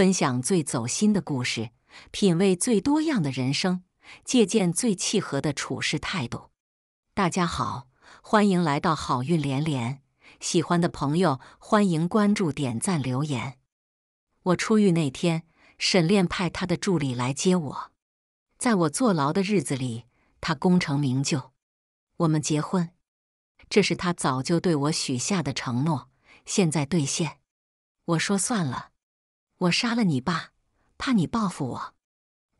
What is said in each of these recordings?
分享最走心的故事，品味最多样的人生，借鉴最契合的处事态度。大家好，欢迎来到好运连连。喜欢的朋友，欢迎关注、点赞、留言。我出狱那天，沈炼派他的助理来接我。在我坐牢的日子里，他功成名就。我们结婚，这是他早就对我许下的承诺，现在兑现。我说算了。我杀了你爸，怕你报复我。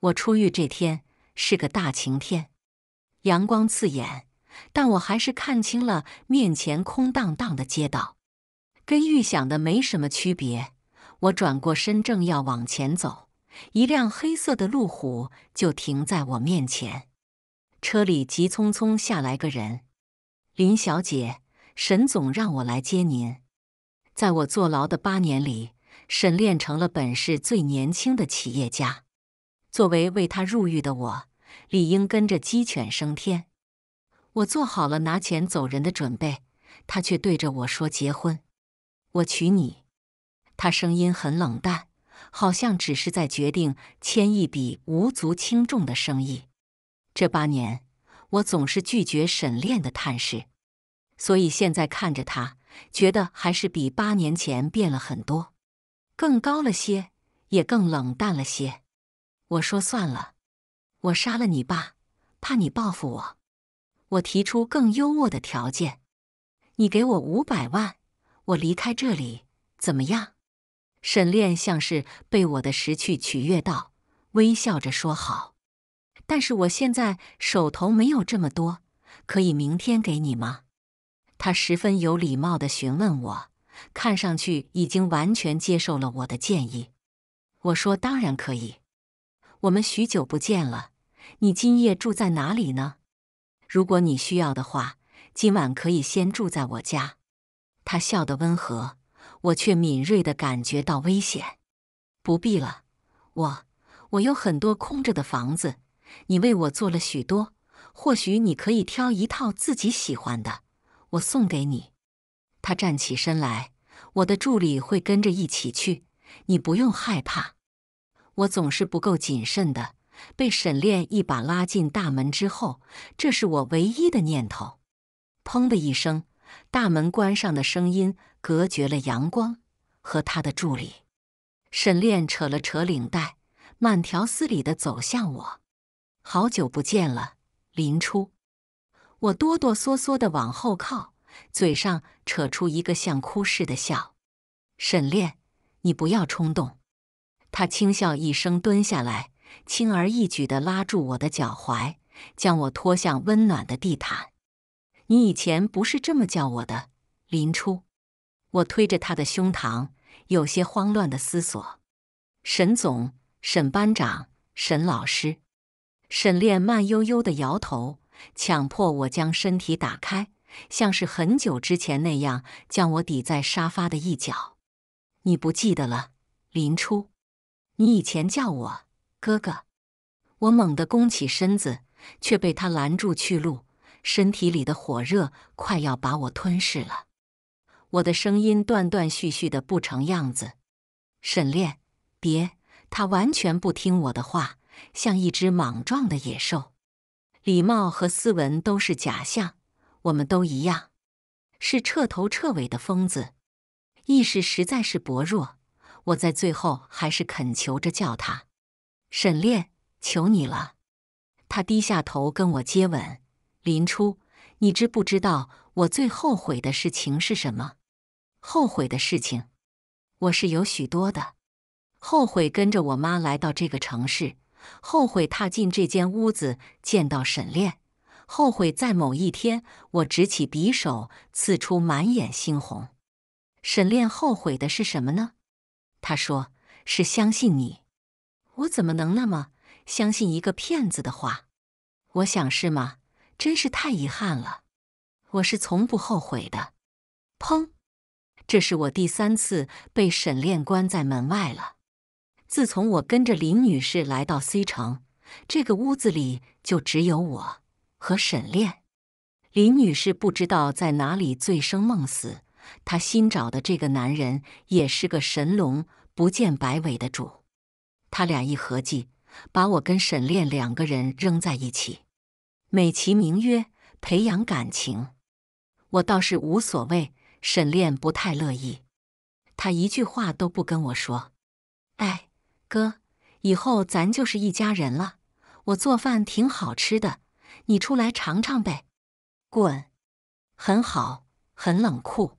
我出狱这天是个大晴天，阳光刺眼，但我还是看清了面前空荡荡的街道，跟预想的没什么区别。我转过身，正要往前走，一辆黑色的路虎就停在我面前，车里急匆匆下来个人。林小姐，沈总让我来接您。在我坐牢的八年里。沈炼成了本市最年轻的企业家。作为为他入狱的我，理应跟着鸡犬升天。我做好了拿钱走人的准备，他却对着我说：“结婚，我娶你。”他声音很冷淡，好像只是在决定签一笔无足轻重的生意。这八年，我总是拒绝沈炼的探视，所以现在看着他，觉得还是比八年前变了很多。更高了些，也更冷淡了些。我说算了，我杀了你爸，怕你报复我。我提出更优渥的条件，你给我五百万，我离开这里，怎么样？沈炼像是被我的识趣取悦到，微笑着说好。但是我现在手头没有这么多，可以明天给你吗？他十分有礼貌的询问我。看上去已经完全接受了我的建议。我说：“当然可以。”我们许久不见了，你今夜住在哪里呢？如果你需要的话，今晚可以先住在我家。他笑得温和，我却敏锐的感觉到危险。不必了，我我有很多空着的房子。你为我做了许多，或许你可以挑一套自己喜欢的，我送给你。他站起身来。我的助理会跟着一起去，你不用害怕。我总是不够谨慎的。被沈炼一把拉进大门之后，这是我唯一的念头。砰的一声，大门关上的声音隔绝了阳光和他的助理。沈炼扯了扯领带，慢条斯理的走向我。好久不见了，林初。我哆哆嗦嗦的往后靠。嘴上扯出一个像哭似的笑，沈炼，你不要冲动。他轻笑一声，蹲下来，轻而易举地拉住我的脚踝，将我拖向温暖的地毯。你以前不是这么叫我的，林初。我推着他的胸膛，有些慌乱地思索：沈总、沈班长、沈老师。沈炼慢悠悠地摇头，强迫我将身体打开。像是很久之前那样，将我抵在沙发的一角。你不记得了，林初，你以前叫我哥哥。我猛地弓起身子，却被他拦住去路。身体里的火热快要把我吞噬了。我的声音断断续续的，不成样子。沈炼，别！他完全不听我的话，像一只莽撞的野兽。礼貌和斯文都是假象。我们都一样，是彻头彻尾的疯子，意识实在是薄弱。我在最后还是恳求着叫他沈炼，求你了。他低下头跟我接吻。林初，你知不知道我最后悔的事情是什么？后悔的事情，我是有许多的。后悔跟着我妈来到这个城市，后悔踏进这间屋子，见到沈炼。后悔在某一天，我执起匕首，刺出满眼猩红。沈炼后悔的是什么呢？他说：“是相信你。”我怎么能那么相信一个骗子的话？我想是吗？真是太遗憾了。我是从不后悔的。砰！这是我第三次被沈炼关在门外了。自从我跟着林女士来到 C 城，这个屋子里就只有我。和沈炼，林女士不知道在哪里醉生梦死。她新找的这个男人也是个神龙不见白尾的主。他俩一合计，把我跟沈炼两个人扔在一起，美其名曰培养感情。我倒是无所谓，沈炼不太乐意。他一句话都不跟我说。哎，哥，以后咱就是一家人了。我做饭挺好吃的。你出来尝尝呗，滚！很好，很冷酷。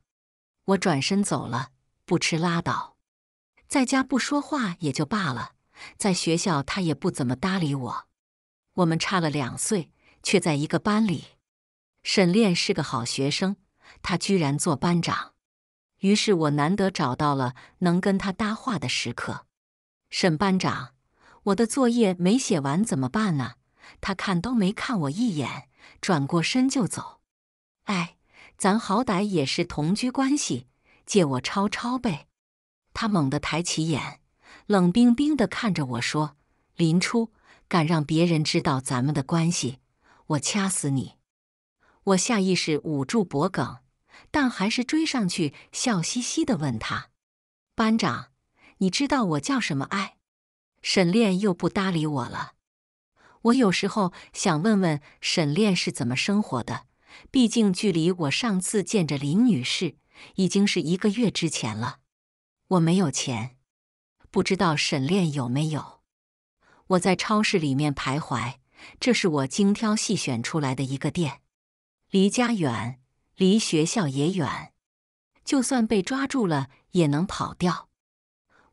我转身走了，不吃拉倒。在家不说话也就罢了，在学校他也不怎么搭理我。我们差了两岁，却在一个班里。沈炼是个好学生，他居然做班长。于是我难得找到了能跟他搭话的时刻。沈班长，我的作业没写完怎么办啊？他看都没看我一眼，转过身就走。哎，咱好歹也是同居关系，借我抄抄呗。他猛地抬起眼，冷冰冰地看着我说：“林初，敢让别人知道咱们的关系，我掐死你！”我下意识捂住脖梗，但还是追上去，笑嘻嘻地问他：“班长，你知道我叫什么？哎，沈炼又不搭理我了。”我有时候想问问沈炼是怎么生活的，毕竟距离我上次见着林女士已经是一个月之前了。我没有钱，不知道沈炼有没有。我在超市里面徘徊，这是我精挑细选出来的一个店，离家远，离学校也远，就算被抓住了也能跑掉。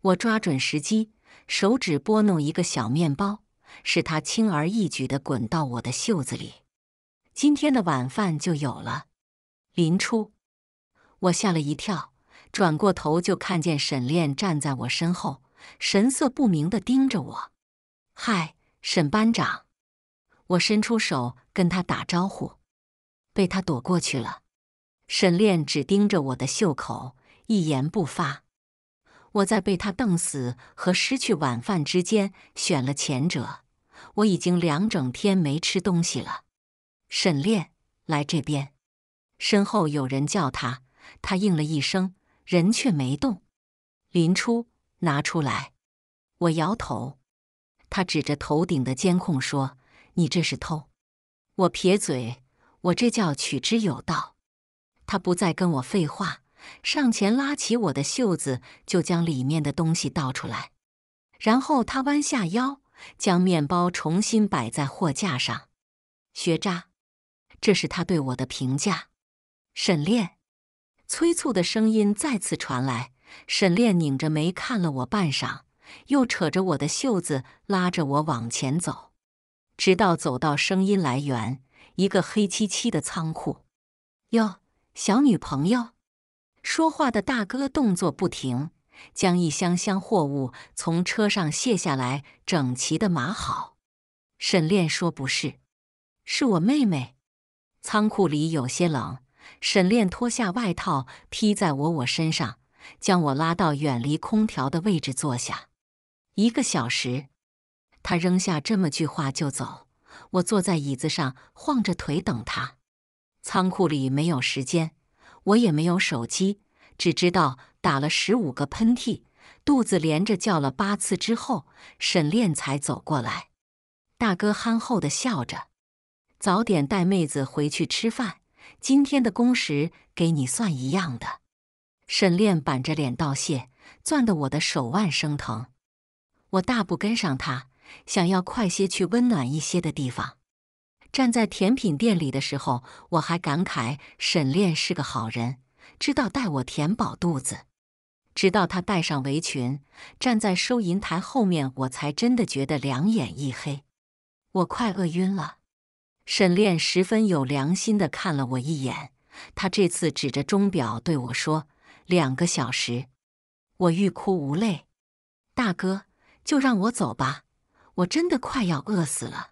我抓准时机，手指拨弄一个小面包。使它轻而易举地滚到我的袖子里，今天的晚饭就有了。林初，我吓了一跳，转过头就看见沈炼站在我身后，神色不明地盯着我。嗨，沈班长，我伸出手跟他打招呼，被他躲过去了。沈炼只盯着我的袖口，一言不发。我在被他瞪死和失去晚饭之间选了前者。我已经两整天没吃东西了。沈炼，来这边。身后有人叫他，他应了一声，人却没动。林初，拿出来。我摇头。他指着头顶的监控说：“你这是偷。”我撇嘴：“我这叫取之有道。”他不再跟我废话，上前拉起我的袖子，就将里面的东西倒出来。然后他弯下腰。将面包重新摆在货架上，学渣，这是他对我的评价。沈炼催促的声音再次传来，沈炼拧着眉看了我半晌，又扯着我的袖子拉着我往前走，直到走到声音来源——一个黑漆漆的仓库。哟，小女朋友，说话的大哥动作不停。将一箱箱货物从车上卸下来，整齐的码好。沈炼说：“不是，是我妹妹。”仓库里有些冷，沈炼脱下外套披在我我身上，将我拉到远离空调的位置坐下。一个小时，他扔下这么句话就走。我坐在椅子上晃着腿等他。仓库里没有时间，我也没有手机，只知道。打了十五个喷嚏，肚子连着叫了八次之后，沈炼才走过来。大哥憨厚的笑着：“早点带妹子回去吃饭，今天的工时给你算一样的。”沈炼板着脸道谢，攥得我的手腕生疼。我大步跟上他，想要快些去温暖一些的地方。站在甜品店里的时候，我还感慨沈炼是个好人，知道带我填饱肚子。直到他戴上围裙，站在收银台后面，我才真的觉得两眼一黑，我快饿晕了。沈炼十分有良心的看了我一眼，他这次指着钟表对我说：“两个小时。”我欲哭无泪，大哥，就让我走吧，我真的快要饿死了。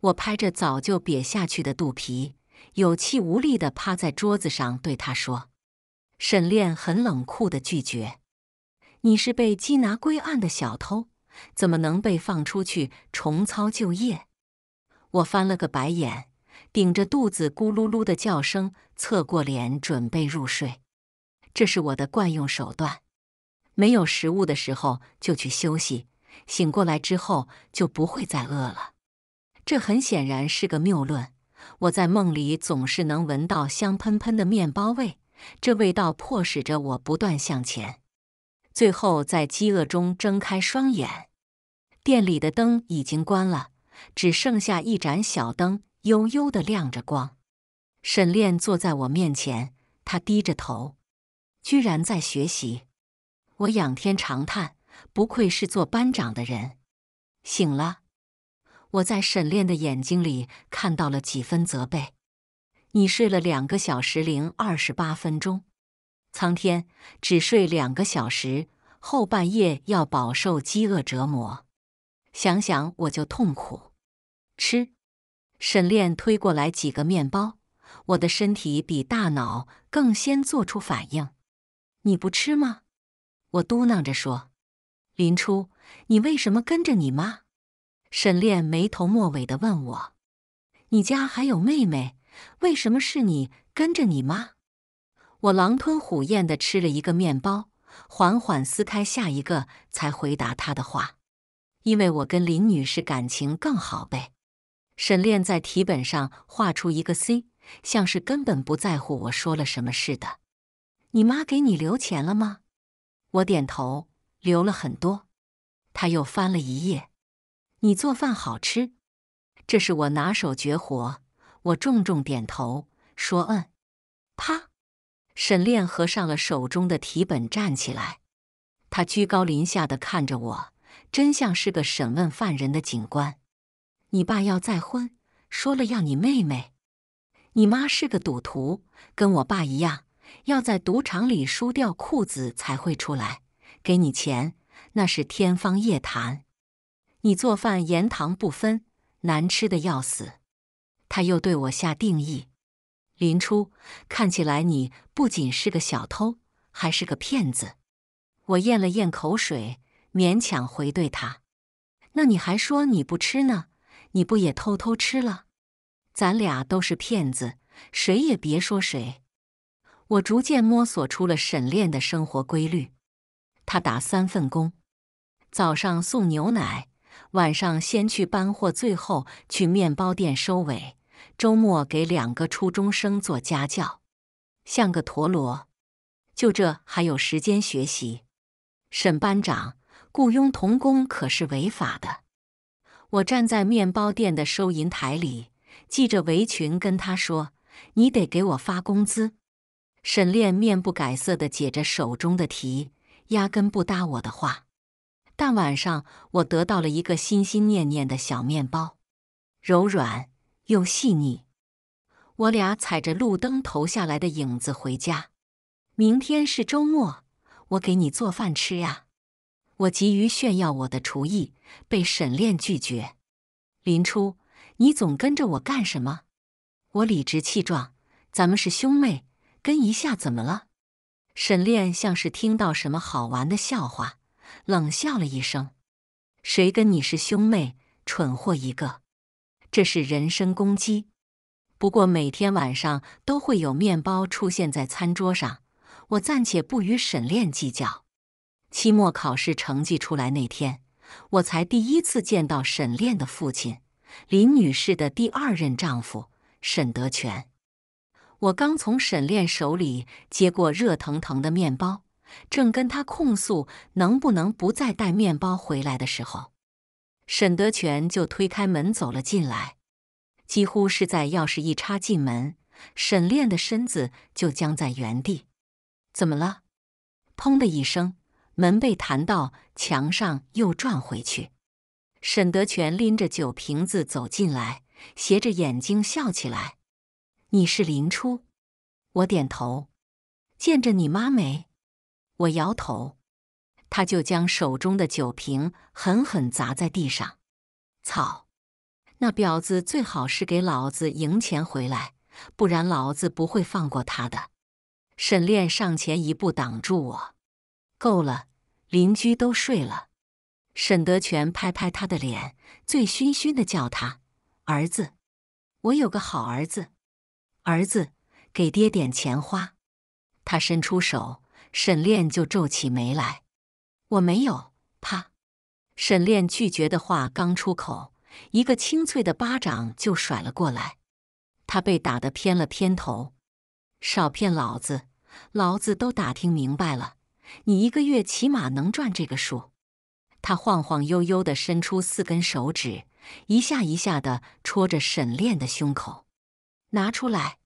我拍着早就瘪下去的肚皮，有气无力的趴在桌子上对他说。沈炼很冷酷的拒绝：“你是被缉拿归案的小偷，怎么能被放出去重操旧业？”我翻了个白眼，顶着肚子咕噜噜的叫声，侧过脸准备入睡。这是我的惯用手段：没有食物的时候就去休息，醒过来之后就不会再饿了。这很显然是个谬论。我在梦里总是能闻到香喷喷的面包味。这味道迫使着我不断向前，最后在饥饿中睁开双眼。店里的灯已经关了，只剩下一盏小灯幽幽地亮着光。沈炼坐在我面前，他低着头，居然在学习。我仰天长叹，不愧是做班长的人。醒了，我在沈炼的眼睛里看到了几分责备。你睡了两个小时零二十八分钟，苍天，只睡两个小时，后半夜要饱受饥饿折磨，想想我就痛苦。吃，沈炼推过来几个面包，我的身体比大脑更先做出反应。你不吃吗？我嘟囔着说。林初，你为什么跟着你妈？沈炼眉头末尾的问我。你家还有妹妹？为什么是你跟着你妈？我狼吞虎咽地吃了一个面包，缓缓撕开下一个才回答他的话：“因为我跟林女士感情更好呗。”沈炼在题本上画出一个 C，像是根本不在乎我说了什么似的。“你妈给你留钱了吗？”我点头：“留了很多。”他又翻了一页：“你做饭好吃，这是我拿手绝活。”我重重点头，说：“嗯。”啪！沈炼合上了手中的题本，站起来，他居高临下的看着我，真像是个审问犯人的警官。你爸要再婚，说了要你妹妹。你妈是个赌徒，跟我爸一样，要在赌场里输掉裤子才会出来给你钱，那是天方夜谭。你做饭盐糖不分，难吃的要死。他又对我下定义：“林初，看起来你不仅是个小偷，还是个骗子。”我咽了咽口水，勉强回对他：“那你还说你不吃呢？你不也偷偷吃了？咱俩都是骗子，谁也别说谁。”我逐渐摸索出了沈炼的生活规律：他打三份工，早上送牛奶，晚上先去搬货，最后去面包店收尾。周末给两个初中生做家教，像个陀螺，就这还有时间学习。沈班长雇佣童工可是违法的。我站在面包店的收银台里，系着围裙，跟他说：“你得给我发工资。”沈炼面不改色地解着手中的题，压根不搭我的话。但晚上，我得到了一个心心念念的小面包，柔软。又细腻，我俩踩着路灯投下来的影子回家。明天是周末，我给你做饭吃呀！我急于炫耀我的厨艺，被沈炼拒绝。林初，你总跟着我干什么？我理直气壮：“咱们是兄妹，跟一下怎么了？”沈炼像是听到什么好玩的笑话，冷笑了一声：“谁跟你是兄妹？蠢货一个！”这是人身攻击。不过每天晚上都会有面包出现在餐桌上，我暂且不与沈炼计较。期末考试成绩出来那天，我才第一次见到沈炼的父亲林女士的第二任丈夫沈德全。我刚从沈炼手里接过热腾腾的面包，正跟他控诉能不能不再带面包回来的时候。沈德全就推开门走了进来，几乎是在钥匙一插进门，沈炼的身子就僵在原地。怎么了？砰的一声，门被弹到墙上又转回去。沈德全拎着酒瓶子走进来，斜着眼睛笑起来：“你是林初。”我点头。见着你妈没？我摇头。他就将手中的酒瓶狠狠砸在地上，“操！那婊子最好是给老子赢钱回来，不然老子不会放过他的。”沈炼上前一步挡住我，“够了，邻居都睡了。”沈德全拍拍他的脸，醉醺醺的叫他：“儿子，我有个好儿子，儿子，给爹点钱花。”他伸出手，沈炼就皱起眉来。我没有啪，沈炼拒绝的话刚出口，一个清脆的巴掌就甩了过来。他被打得偏了偏头，少骗老子，老子都打听明白了，你一个月起码能赚这个数。他晃晃悠悠的伸出四根手指，一下一下的戳着沈炼的胸口。拿出来！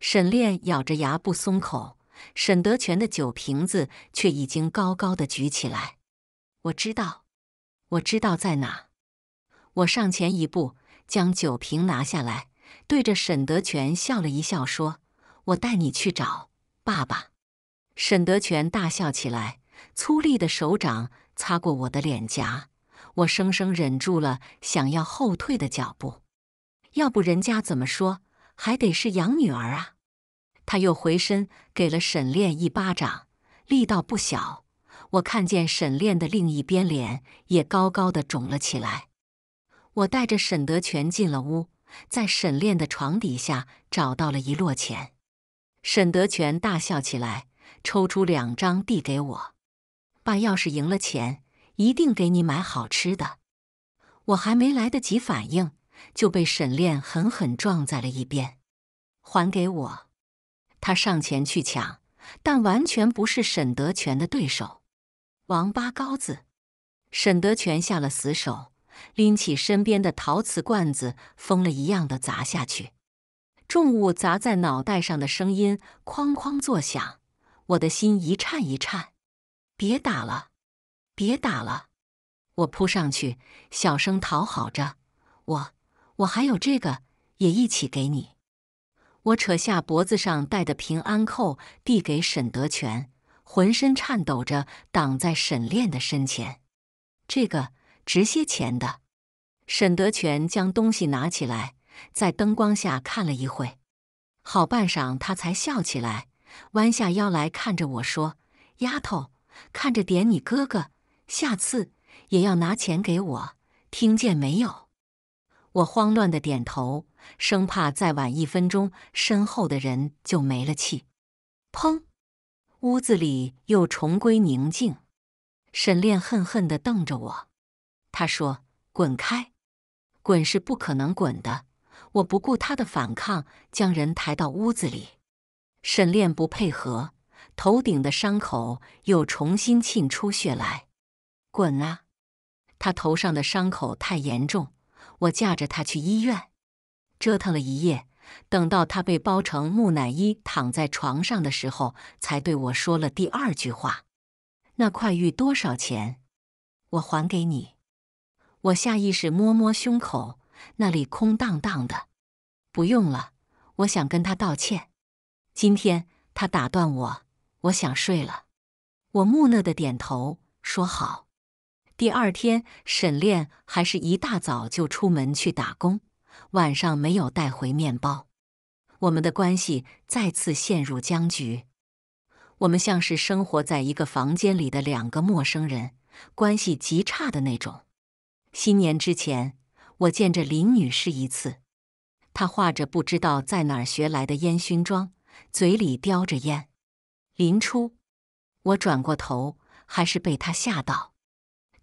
沈炼咬着牙不松口。沈德全的酒瓶子却已经高高的举起来。我知道，我知道在哪。我上前一步，将酒瓶拿下来，对着沈德全笑了一笑，说：“我带你去找爸爸。”沈德全大笑起来，粗粝的手掌擦过我的脸颊，我生生忍住了想要后退的脚步。要不人家怎么说，还得是养女儿啊？他又回身给了沈炼一巴掌，力道不小。我看见沈炼的另一边脸也高高的肿了起来。我带着沈德全进了屋，在沈炼的床底下找到了一摞钱。沈德全大笑起来，抽出两张递给我：“爸要是赢了钱，一定给你买好吃的。”我还没来得及反应，就被沈炼狠狠撞在了一边。还给我！他上前去抢，但完全不是沈德全的对手。王八羔子！沈德全下了死手，拎起身边的陶瓷罐子，疯了一样的砸下去。重物砸在脑袋上的声音哐哐作响，我的心一颤一颤。别打了，别打了！我扑上去，小声讨好着：“我，我还有这个，也一起给你。”我扯下脖子上戴的平安扣，递给沈德全，浑身颤抖着挡在沈炼的身前。这个值些钱的。沈德全将东西拿起来，在灯光下看了一会，好半晌，他才笑起来，弯下腰来看着我说：“丫头，看着点你哥哥，下次也要拿钱给我，听见没有？”我慌乱的点头。生怕再晚一分钟，身后的人就没了气。砰！屋子里又重归宁静。沈炼恨恨地瞪着我，他说：“滚开！滚是不可能滚的。”我不顾他的反抗，将人抬到屋子里。沈炼不配合，头顶的伤口又重新沁出血来。滚啊！他头上的伤口太严重，我架着他去医院。折腾了一夜，等到他被包成木乃伊躺在床上的时候，才对我说了第二句话：“那块玉多少钱？我还给你。”我下意识摸摸胸口，那里空荡荡的。不用了，我想跟他道歉。今天他打断我，我想睡了。我木讷的点头说：“好。”第二天，沈炼还是一大早就出门去打工。晚上没有带回面包，我们的关系再次陷入僵局。我们像是生活在一个房间里的两个陌生人，关系极差的那种。新年之前，我见着林女士一次，她画着不知道在哪儿学来的烟熏妆，嘴里叼着烟。临出，我转过头，还是被她吓到。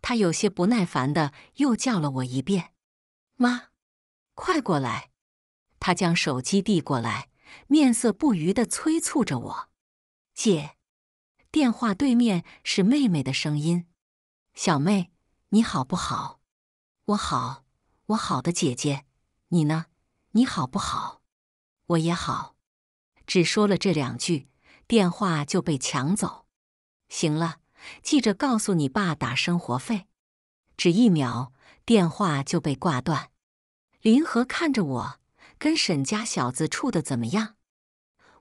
她有些不耐烦的又叫了我一遍：“妈。”快过来！他将手机递过来，面色不愉的催促着我。姐，电话对面是妹妹的声音：“小妹，你好不好？”“我好，我好的姐姐，你呢？你好不好？”“我也好。”只说了这两句，电话就被抢走。行了，记着告诉你爸打生活费。只一秒，电话就被挂断。林和看着我，跟沈家小子处的怎么样？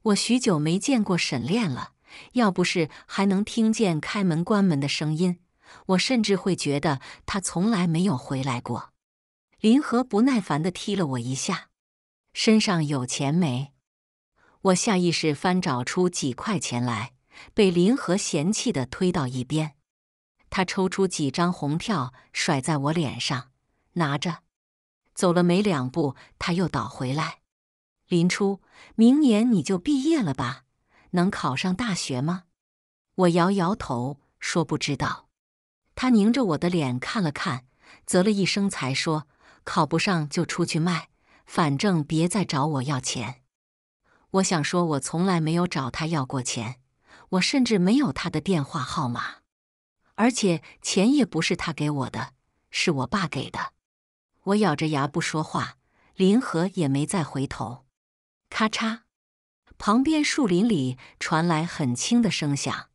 我许久没见过沈炼了，要不是还能听见开门关门的声音，我甚至会觉得他从来没有回来过。林和不耐烦的踢了我一下，身上有钱没？我下意识翻找出几块钱来，被林和嫌弃的推到一边。他抽出几张红票甩在我脸上，拿着。走了没两步，他又倒回来。林初，明年你就毕业了吧？能考上大学吗？我摇摇头说不知道。他拧着我的脸看了看，啧了一声，才说考不上就出去卖，反正别再找我要钱。我想说，我从来没有找他要过钱，我甚至没有他的电话号码，而且钱也不是他给我的，是我爸给的。我咬着牙不说话，林河也没再回头。咔嚓，旁边树林里传来很轻的声响，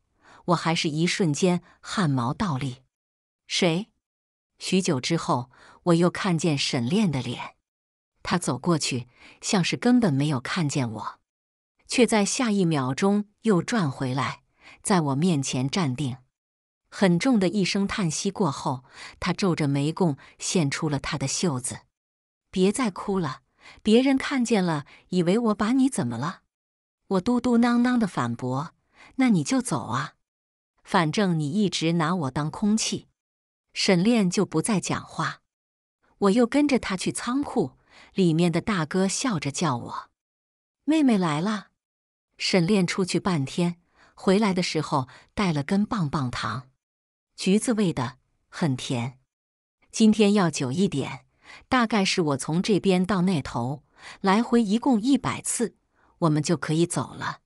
我还是一瞬间汗毛倒立。谁？许久之后，我又看见沈炼的脸，他走过去，像是根本没有看见我，却在下一秒钟又转回来，在我面前站定。很重的一声叹息过后，他皱着眉，弓，献出了他的袖子。别再哭了，别人看见了，以为我把你怎么了？我嘟嘟囔囔的反驳：“那你就走啊，反正你一直拿我当空气。”沈炼就不再讲话。我又跟着他去仓库，里面的大哥笑着叫我：“妹妹来了。”沈炼出去半天，回来的时候带了根棒棒糖。橘子味的，很甜。今天要久一点，大概是我从这边到那头，来回一共一百次，我们就可以走了。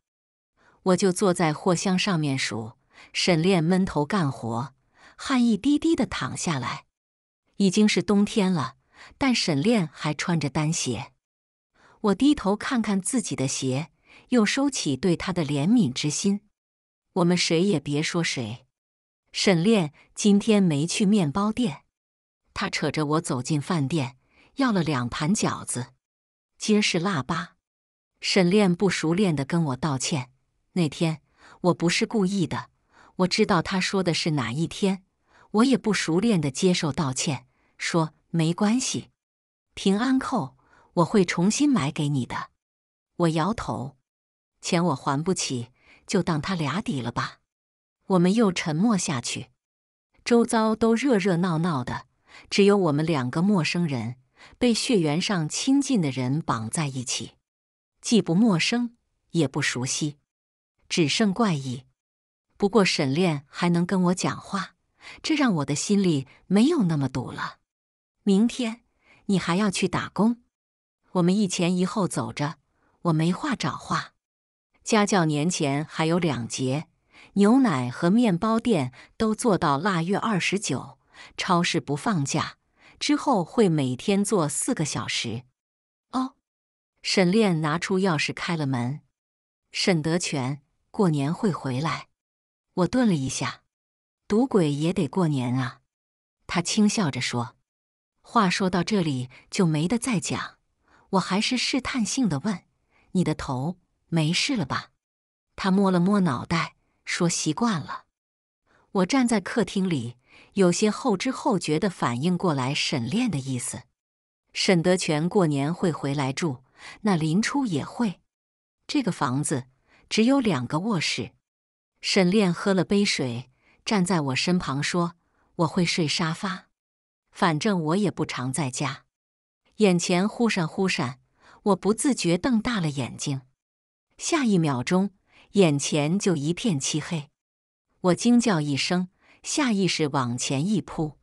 我就坐在货箱上面数。沈炼闷头干活，汗一滴滴的淌下来。已经是冬天了，但沈炼还穿着单鞋。我低头看看自己的鞋，又收起对他的怜悯之心。我们谁也别说谁。沈炼今天没去面包店，他扯着我走进饭店，要了两盘饺子，皆是腊八。沈炼不熟练地跟我道歉：“那天我不是故意的。”我知道他说的是哪一天，我也不熟练地接受道歉，说：“没关系，平安扣我会重新买给你的。”我摇头：“钱我还不起，就当他俩抵了吧。”我们又沉默下去，周遭都热热闹闹的，只有我们两个陌生人被血缘上亲近的人绑在一起，既不陌生也不熟悉，只剩怪异。不过沈炼还能跟我讲话，这让我的心里没有那么堵了。明天你还要去打工，我们一前一后走着，我没话找话。家教年前还有两节。牛奶和面包店都做到腊月二十九，超市不放假，之后会每天做四个小时。哦，沈炼拿出钥匙开了门。沈德全过年会回来。我顿了一下，赌鬼也得过年啊。他轻笑着说：“话说到这里就没得再讲。”我还是试探性的问：“你的头没事了吧？”他摸了摸脑袋。说习惯了，我站在客厅里，有些后知后觉的反应过来沈炼的意思。沈德全过年会回来住，那林初也会。这个房子只有两个卧室。沈炼喝了杯水，站在我身旁说：“我会睡沙发，反正我也不常在家。”眼前忽闪忽闪，我不自觉瞪大了眼睛。下一秒钟。眼前就一片漆黑，我惊叫一声，下意识往前一扑，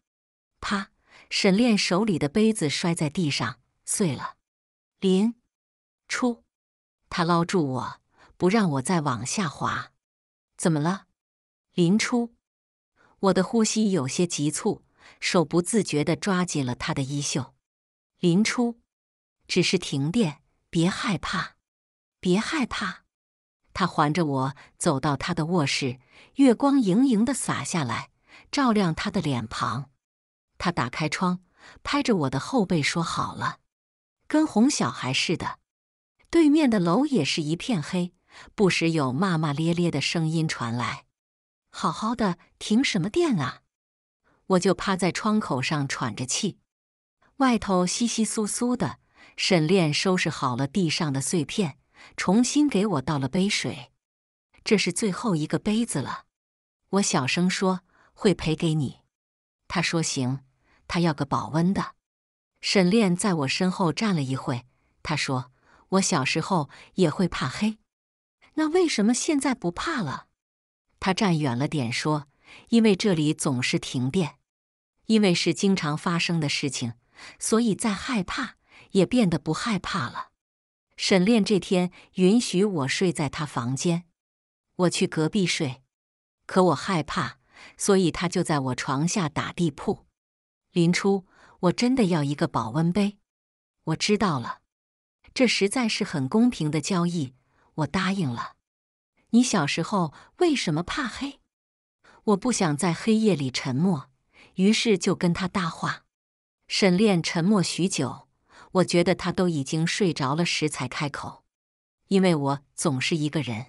啪！沈炼手里的杯子摔在地上，碎了。林初，他捞住我，不让我再往下滑。怎么了，林初？我的呼吸有些急促，手不自觉地抓紧了他的衣袖。林初，只是停电，别害怕，别害怕。他环着我走到他的卧室，月光盈盈的洒下来，照亮他的脸庞。他打开窗，拍着我的后背说：“好了，跟哄小孩似的。”对面的楼也是一片黑，不时有骂骂咧咧的声音传来。好好的，停什么电啊？我就趴在窗口上喘着气，外头稀稀疏疏的。沈炼收拾好了地上的碎片。重新给我倒了杯水，这是最后一个杯子了。我小声说：“会赔给你。”他说：“行。”他要个保温的。沈炼在我身后站了一会，他说：“我小时候也会怕黑，那为什么现在不怕了？”他站远了点说：“因为这里总是停电，因为是经常发生的事情，所以再害怕也变得不害怕了。”沈炼这天允许我睡在他房间，我去隔壁睡，可我害怕，所以他就在我床下打地铺。林初，我真的要一个保温杯。我知道了，这实在是很公平的交易，我答应了。你小时候为什么怕黑？我不想在黑夜里沉默，于是就跟他搭话。沈炼沉默许久。我觉得他都已经睡着了时才开口，因为我总是一个人。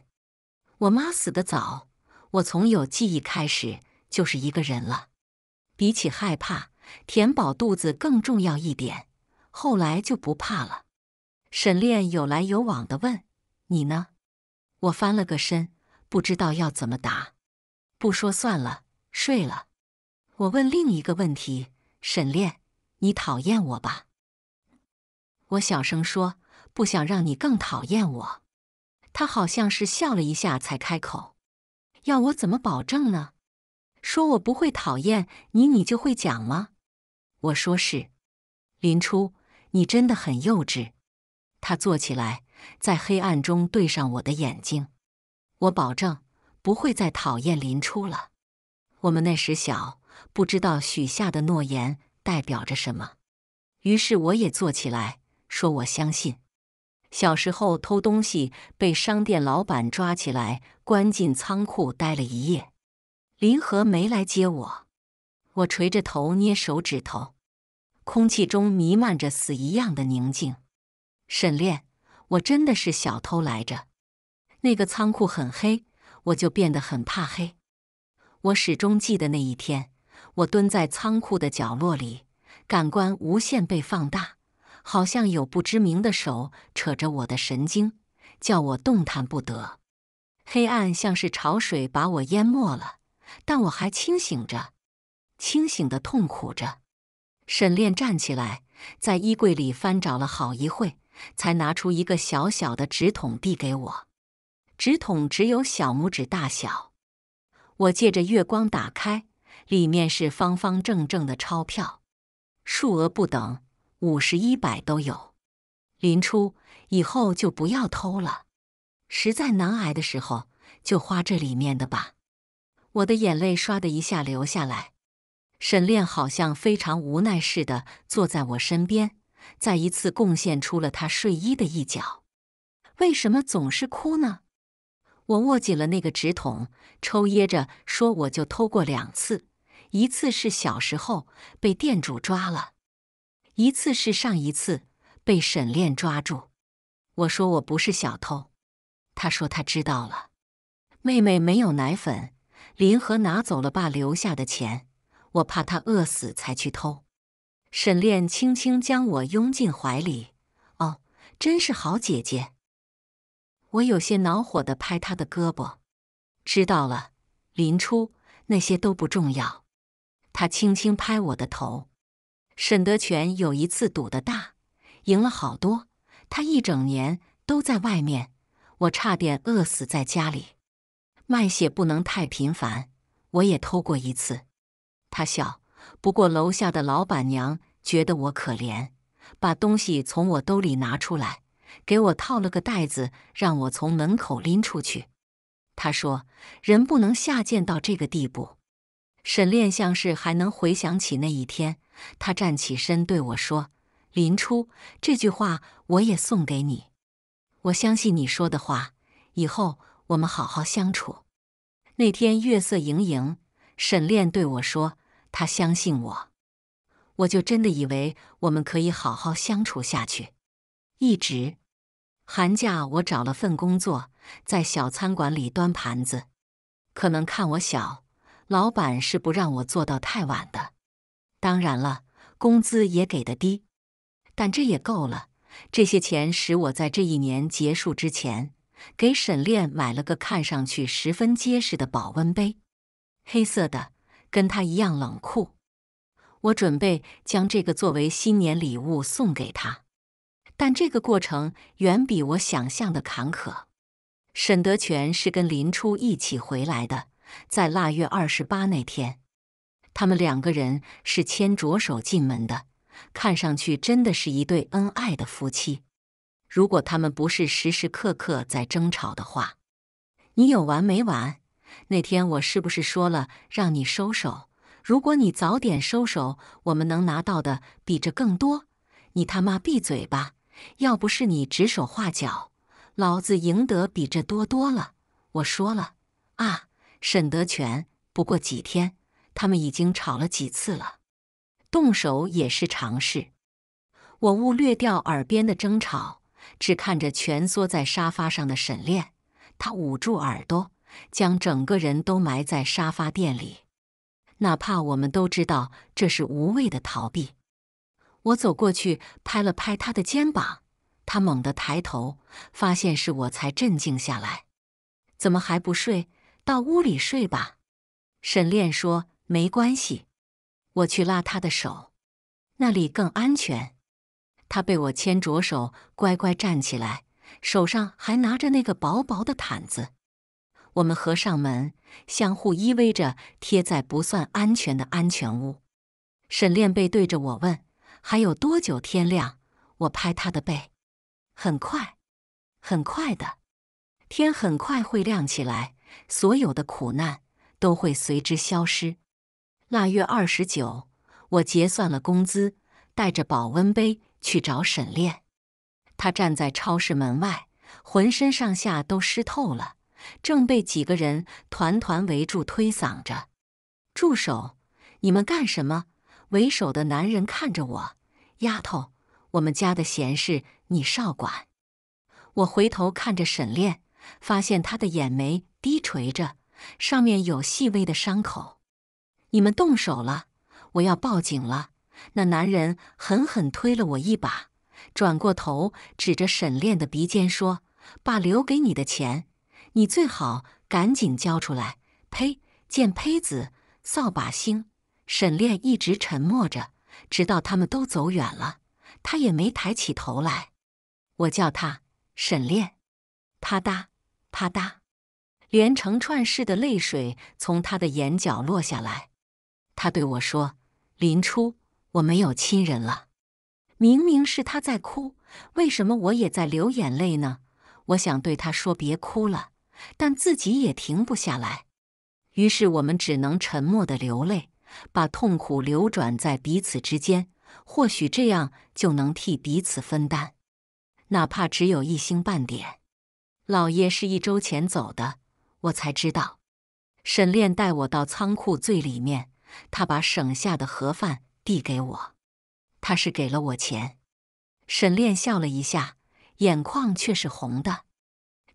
我妈死得早，我从有记忆开始就是一个人了。比起害怕，填饱肚子更重要一点。后来就不怕了。沈炼有来有往的问：“你呢？”我翻了个身，不知道要怎么答，不说算了，睡了。我问另一个问题：“沈炼，你讨厌我吧？”我小声说：“不想让你更讨厌我。”他好像是笑了一下，才开口：“要我怎么保证呢？说我不会讨厌你，你就会讲吗？”我说：“是。”林初，你真的很幼稚。他坐起来，在黑暗中对上我的眼睛：“我保证不会再讨厌林初了。”我们那时小，不知道许下的诺言代表着什么。于是我也坐起来。说我相信，小时候偷东西被商店老板抓起来，关进仓库待了一夜。林和没来接我，我垂着头捏手指头，空气中弥漫着死一样的宁静。沈炼，我真的是小偷来着。那个仓库很黑，我就变得很怕黑。我始终记得那一天，我蹲在仓库的角落里，感官无限被放大。好像有不知名的手扯着我的神经，叫我动弹不得。黑暗像是潮水把我淹没了，但我还清醒着，清醒的痛苦着。沈炼站起来，在衣柜里翻找了好一会，才拿出一个小小的纸筒递给我。纸筒只有小拇指大小。我借着月光打开，里面是方方正正的钞票，数额不等。五十一百都有，林初，以后就不要偷了。实在难挨的时候，就花这里面的吧。我的眼泪唰的一下流下来。沈炼好像非常无奈似的，坐在我身边，再一次贡献出了他睡衣的一角。为什么总是哭呢？我握紧了那个纸筒，抽噎着说：“我就偷过两次，一次是小时候被店主抓了。”一次是上一次被沈炼抓住，我说我不是小偷，他说他知道了。妹妹没有奶粉，林河拿走了爸留下的钱，我怕他饿死才去偷。沈炼轻轻将我拥进怀里，哦，真是好姐姐。我有些恼火地拍他的胳膊，知道了，林初那些都不重要。他轻轻拍我的头。沈德全有一次赌的大，赢了好多。他一整年都在外面，我差点饿死在家里。卖血不能太频繁，我也偷过一次。他笑，不过楼下的老板娘觉得我可怜，把东西从我兜里拿出来，给我套了个袋子，让我从门口拎出去。他说：“人不能下贱到这个地步。”沈炼像是还能回想起那一天。他站起身对我说：“林初，这句话我也送给你。我相信你说的话，以后我们好好相处。”那天月色盈盈，沈炼对我说：“他相信我。”我就真的以为我们可以好好相处下去，一直。寒假我找了份工作，在小餐馆里端盘子。可能看我小，老板是不让我做到太晚的。当然了，工资也给的低，但这也够了。这些钱使我在这一年结束之前，给沈炼买了个看上去十分结实的保温杯，黑色的，跟他一样冷酷。我准备将这个作为新年礼物送给他，但这个过程远比我想象的坎坷。沈德全是跟林初一起回来的，在腊月二十八那天。他们两个人是牵着手进门的，看上去真的是一对恩爱的夫妻。如果他们不是时时刻刻在争吵的话，你有完没完？那天我是不是说了让你收手？如果你早点收手，我们能拿到的比这更多。你他妈闭嘴吧！要不是你指手画脚，老子赢得比这多多了。我说了啊，沈德全，不过几天。他们已经吵了几次了，动手也是常事。我忽略掉耳边的争吵，只看着蜷缩在沙发上的沈炼。他捂住耳朵，将整个人都埋在沙发垫里。哪怕我们都知道这是无谓的逃避，我走过去拍了拍他的肩膀。他猛地抬头，发现是我，才镇静下来。怎么还不睡？到屋里睡吧。沈炼说。没关系，我去拉他的手，那里更安全。他被我牵着手，乖乖站起来，手上还拿着那个薄薄的毯子。我们合上门，相互依偎着，贴在不算安全的安全屋。沈炼背对着我问：“还有多久天亮？”我拍他的背：“很快，很快的，天很快会亮起来，所有的苦难都会随之消失。”腊月二十九，我结算了工资，带着保温杯去找沈炼。他站在超市门外，浑身上下都湿透了，正被几个人团团围住推搡着。住手！你们干什么？为首的男人看着我：“丫头，我们家的闲事你少管。”我回头看着沈炼，发现他的眼眉低垂着，上面有细微的伤口。你们动手了，我要报警了！那男人狠狠推了我一把，转过头指着沈炼的鼻尖说：“爸留给你的钱，你最好赶紧交出来！”呸，贱胚子，扫把星！沈炼一直沉默着，直到他们都走远了，他也没抬起头来。我叫他沈炼，啪嗒，啪嗒，连成串似的泪水从他的眼角落下来。他对我说：“林初，我没有亲人了。”明明是他在哭，为什么我也在流眼泪呢？我想对他说：“别哭了。”但自己也停不下来。于是我们只能沉默的流泪，把痛苦流转在彼此之间。或许这样就能替彼此分担，哪怕只有一星半点。老爷是一周前走的，我才知道。沈炼带我到仓库最里面。他把省下的盒饭递给我，他是给了我钱。沈炼笑了一下，眼眶却是红的。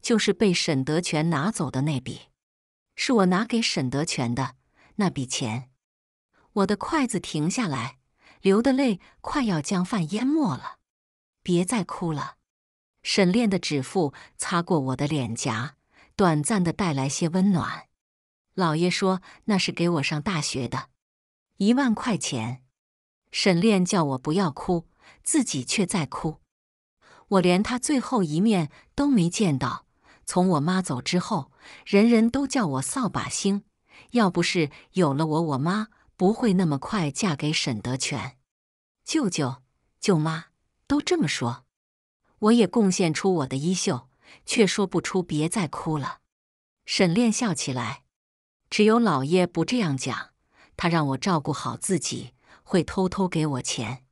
就是被沈德全拿走的那笔，是我拿给沈德全的那笔钱。我的筷子停下来，流的泪快要将饭淹没了。别再哭了。沈炼的指腹擦过我的脸颊，短暂的带来些温暖。姥爷说：“那是给我上大学的，一万块钱。”沈炼叫我不要哭，自己却在哭。我连他最后一面都没见到。从我妈走之后，人人都叫我扫把星。要不是有了我，我妈不会那么快嫁给沈德全。舅舅、舅妈都这么说，我也贡献出我的衣袖，却说不出别再哭了。沈炼笑起来。只有老爷不这样讲，他让我照顾好自己，会偷偷给我钱。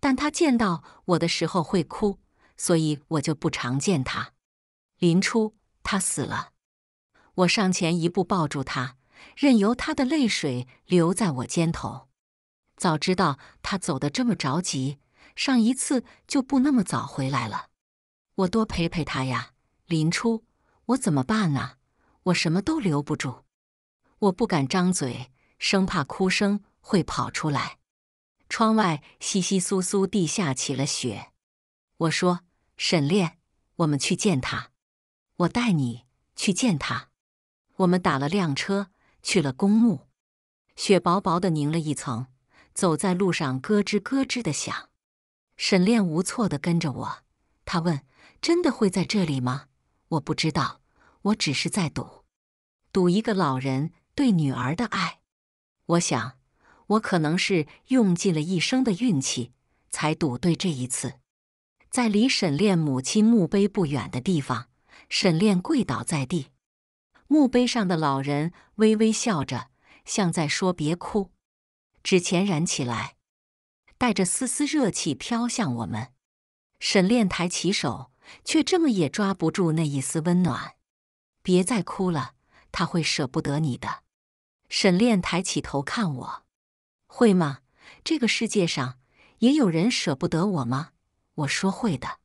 但他见到我的时候会哭，所以我就不常见他。林初，他死了。我上前一步抱住他，任由他的泪水流在我肩头。早知道他走得这么着急，上一次就不那么早回来了。我多陪陪他呀，林初，我怎么办呢？我什么都留不住。我不敢张嘴，生怕哭声会跑出来。窗外稀稀疏疏地下起了雪。我说：“沈炼，我们去见他，我带你去见他。”我们打了辆车去了公墓，雪薄薄的凝了一层，走在路上咯吱咯吱的响。沈炼无措的跟着我，他问：“真的会在这里吗？”我不知道，我只是在赌，赌一个老人。对女儿的爱，我想，我可能是用尽了一生的运气，才赌对这一次。在离沈炼母亲墓碑不远的地方，沈炼跪倒在地，墓碑上的老人微微笑着，像在说：“别哭。”纸钱燃起来，带着丝丝热气飘向我们。沈炼抬起手，却这么也抓不住那一丝温暖。别再哭了，他会舍不得你的。沈炼抬起头看我，会吗？这个世界上也有人舍不得我吗？我说会的。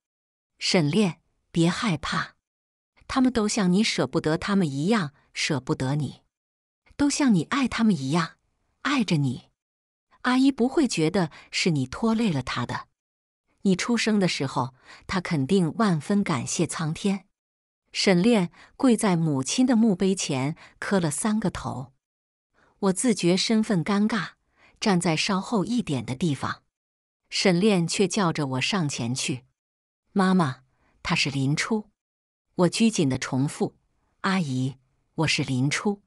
沈炼，别害怕，他们都像你舍不得他们一样舍不得你，都像你爱他们一样爱着你。阿姨不会觉得是你拖累了她的。你出生的时候，她肯定万分感谢苍天。沈炼跪在母亲的墓碑前，磕了三个头。我自觉身份尴尬，站在稍后一点的地方。沈炼却叫着我上前去：“妈妈，他是林初。”我拘谨的重复：“阿姨，我是林初。”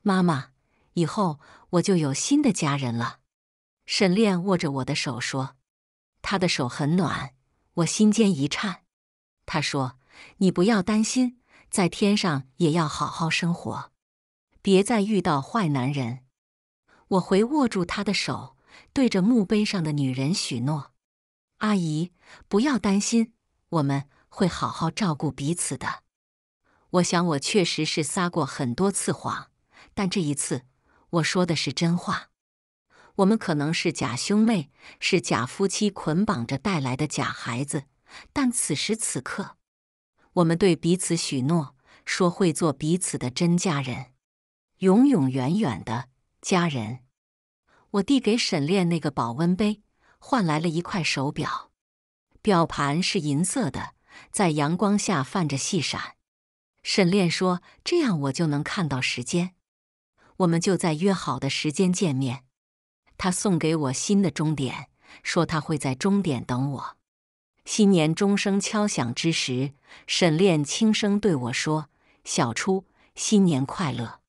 妈妈，以后我就有新的家人了。沈炼握着我的手说：“他的手很暖，我心间一颤。”他说：“你不要担心，在天上也要好好生活。”别再遇到坏男人！我回握住他的手，对着墓碑上的女人许诺：“阿姨，不要担心，我们会好好照顾彼此的。”我想，我确实是撒过很多次谎，但这一次，我说的是真话。我们可能是假兄妹，是假夫妻，捆绑着带来的假孩子，但此时此刻，我们对彼此许诺，说会做彼此的真家人。永永远远的家人，我递给沈炼那个保温杯，换来了一块手表。表盘是银色的，在阳光下泛着细闪。沈炼说：“这样我就能看到时间。”我们就在约好的时间见面。他送给我新的终点，说他会在终点等我。新年钟声敲响之时，沈炼轻声对我说：“小初，新年快乐。”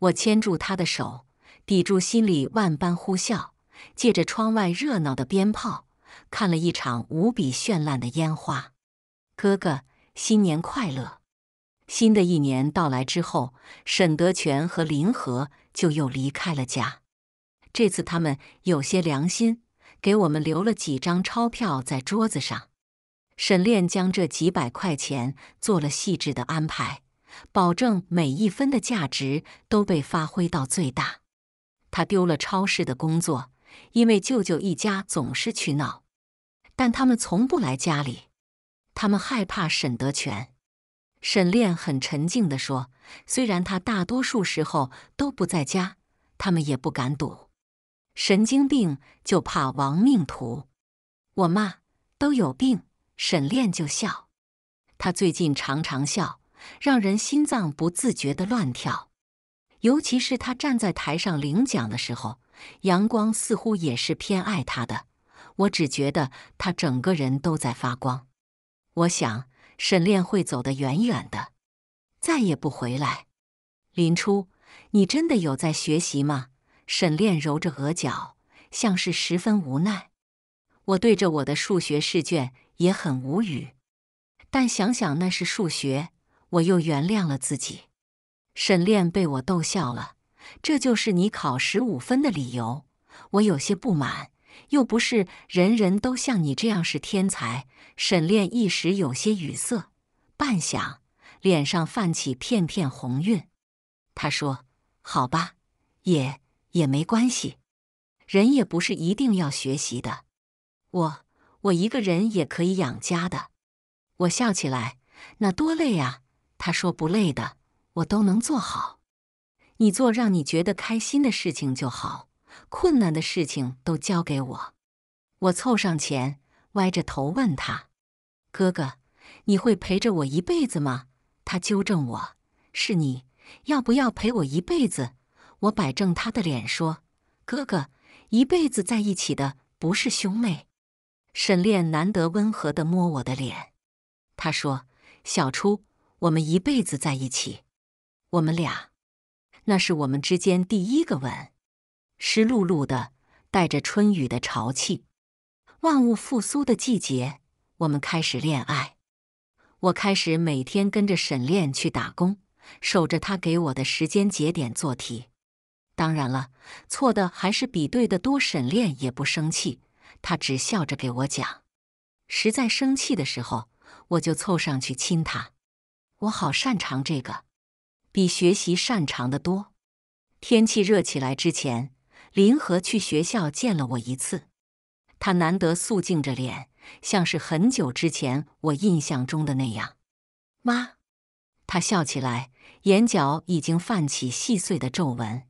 我牵住他的手，抵住心里万般呼啸，借着窗外热闹的鞭炮，看了一场无比绚烂的烟花。哥哥，新年快乐！新的一年到来之后，沈德全和林和就又离开了家。这次他们有些良心，给我们留了几张钞票在桌子上。沈炼将这几百块钱做了细致的安排。保证每一分的价值都被发挥到最大。他丢了超市的工作，因为舅舅一家总是去闹，但他们从不来家里。他们害怕沈德全。沈炼很沉静的说：“虽然他大多数时候都不在家，他们也不敢赌。神经病就怕亡命徒。”我骂都有病，沈炼就笑。他最近常常笑。让人心脏不自觉的乱跳，尤其是他站在台上领奖的时候，阳光似乎也是偏爱他的。我只觉得他整个人都在发光。我想沈炼会走得远远的，再也不回来。林初，你真的有在学习吗？沈炼揉着额角，像是十分无奈。我对着我的数学试卷也很无语，但想想那是数学。我又原谅了自己，沈炼被我逗笑了。这就是你考十五分的理由？我有些不满，又不是人人都像你这样是天才。沈炼一时有些语塞，半晌，脸上泛起片片红晕。他说：“好吧，也也没关系，人也不是一定要学习的，我我一个人也可以养家的。”我笑起来，那多累啊！他说不累的，我都能做好。你做让你觉得开心的事情就好，困难的事情都交给我。我凑上前，歪着头问他：“哥哥，你会陪着我一辈子吗？”他纠正我：“是你要不要陪我一辈子？”我摆正他的脸说：“哥哥，一辈子在一起的不是兄妹。”沈炼难得温和的摸我的脸，他说：“小初。”我们一辈子在一起，我们俩，那是我们之间第一个吻，湿漉漉的，带着春雨的潮气，万物复苏的季节，我们开始恋爱。我开始每天跟着沈炼去打工，守着他给我的时间节点做题。当然了，错的还是比对的多。沈炼也不生气，他只笑着给我讲。实在生气的时候，我就凑上去亲他。我好擅长这个，比学习擅长的多。天气热起来之前，林河去学校见了我一次。他难得肃静着脸，像是很久之前我印象中的那样。妈，他笑起来，眼角已经泛起细碎的皱纹。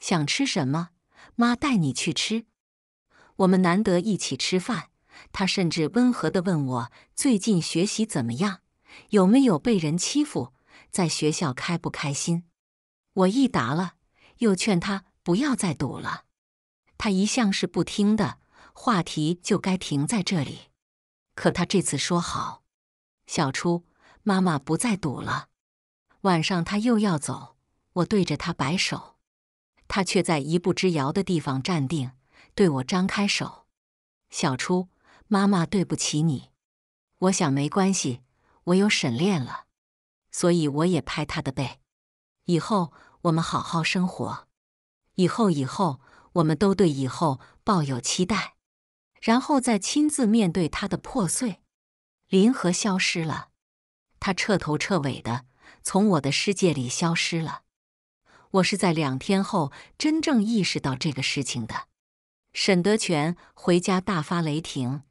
想吃什么？妈带你去吃。我们难得一起吃饭，他甚至温和的问我最近学习怎么样。有没有被人欺负？在学校开不开心？我一答了，又劝他不要再赌了。他一向是不听的，话题就该停在这里。可他这次说好，小初妈妈不再赌了。晚上他又要走，我对着他摆手，他却在一步之遥的地方站定，对我张开手。小初妈妈对不起你，我想没关系。我有沈炼了，所以我也拍他的背。以后我们好好生活。以后以后，我们都对以后抱有期待，然后再亲自面对他的破碎。林河消失了，他彻头彻尾的从我的世界里消失了。我是在两天后真正意识到这个事情的。沈德全回家大发雷霆：“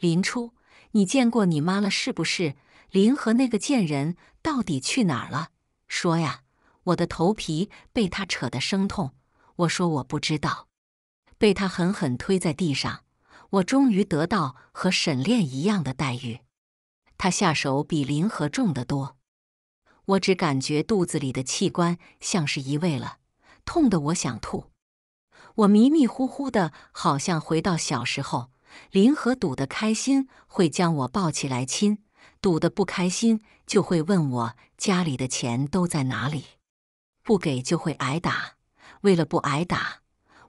林初，你见过你妈了是不是？”林和那个贱人到底去哪儿了？说呀！我的头皮被他扯得生痛。我说我不知道。被他狠狠推在地上，我终于得到和沈炼一样的待遇。他下手比林和重得多。我只感觉肚子里的器官像是移位了，痛得我想吐。我迷迷糊糊的，好像回到小时候，林和赌得开心，会将我抱起来亲。赌的不开心，就会问我家里的钱都在哪里，不给就会挨打。为了不挨打，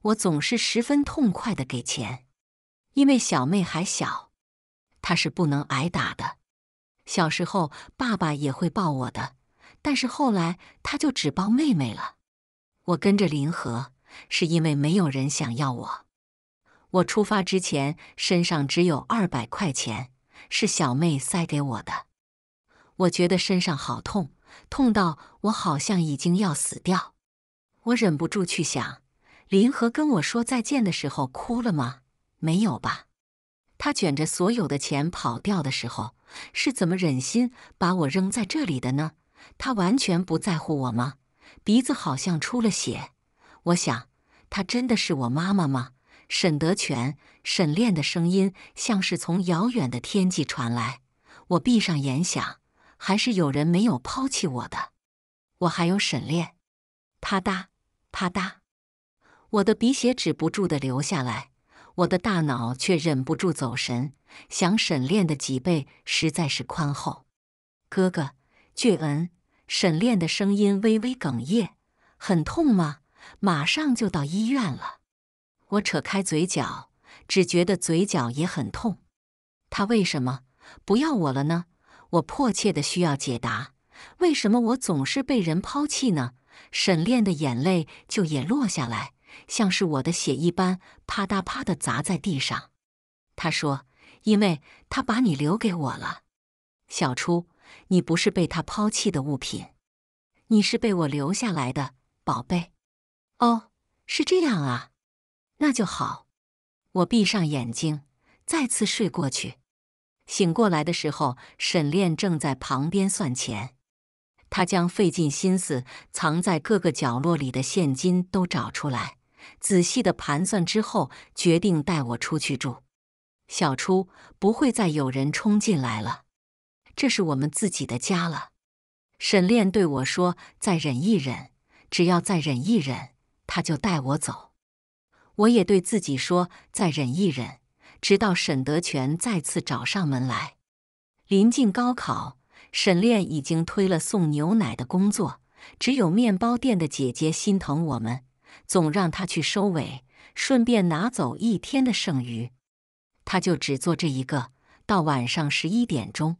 我总是十分痛快的给钱，因为小妹还小，她是不能挨打的。小时候，爸爸也会抱我的，但是后来他就只抱妹妹了。我跟着林河，是因为没有人想要我。我出发之前，身上只有二百块钱。是小妹塞给我的，我觉得身上好痛，痛到我好像已经要死掉。我忍不住去想，林和跟我说再见的时候哭了吗？没有吧。他卷着所有的钱跑掉的时候，是怎么忍心把我扔在这里的呢？他完全不在乎我吗？鼻子好像出了血，我想，他真的是我妈妈吗？沈德全，沈炼的声音像是从遥远的天际传来。我闭上眼想，还是有人没有抛弃我的，我还有沈炼。啪嗒，啪嗒，我的鼻血止不住的流下来，我的大脑却忍不住走神，想沈炼的脊背实在是宽厚。哥哥，俊恩，沈炼的声音微微哽咽，很痛吗？马上就到医院了。我扯开嘴角，只觉得嘴角也很痛。他为什么不要我了呢？我迫切的需要解答：为什么我总是被人抛弃呢？沈炼的眼泪就也落下来，像是我的血一般，啪嗒啪的砸在地上。他说：“因为他把你留给我了，小初，你不是被他抛弃的物品，你是被我留下来的宝贝。”哦，是这样啊。那就好，我闭上眼睛，再次睡过去。醒过来的时候，沈炼正在旁边算钱。他将费尽心思藏在各个角落里的现金都找出来，仔细的盘算之后，决定带我出去住。小初不会再有人冲进来了，这是我们自己的家了。沈炼对我说：“再忍一忍，只要再忍一忍，他就带我走。”我也对自己说，再忍一忍，直到沈德全再次找上门来。临近高考，沈炼已经推了送牛奶的工作，只有面包店的姐姐心疼我们，总让她去收尾，顺便拿走一天的剩余。她就只做这一个。到晚上十一点钟，